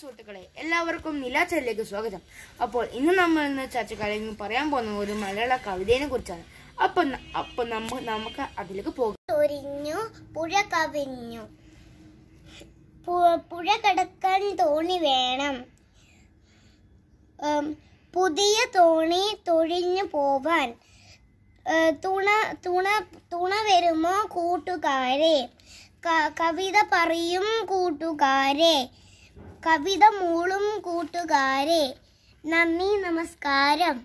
സുഹൃത്തുക്കളെ എല്ലാവർക്കും നിലാച്ചലിലേക്ക് സ്വാഗതം അപ്പോൾ ഇന്ന് നമ്മൾ ഇന്ന് ചർച്ചക്കാലിൽ പറയാൻ പോകുന്ന ഒരു മലയാള കവിതയെ കുറിച്ചാണ് അപ്പൊ അപ്പൊ നമ്മ നമുക്ക് അതിലേക്ക് പോകാം പുഴ കവിഞ്ഞു പുഴ കടക്കാൻ തോണി വേണം പുതിയ തോണി തൊഴിഞ്ഞു പോവാൻ തുണ തുണ തുണ വരുമോ കൂട്ടുകാരെ കവിത പറയും കൂട്ടുകാരെ കവിത മൂളും കൂട്ടുകാരെ നന്ദി നമസ്കാരം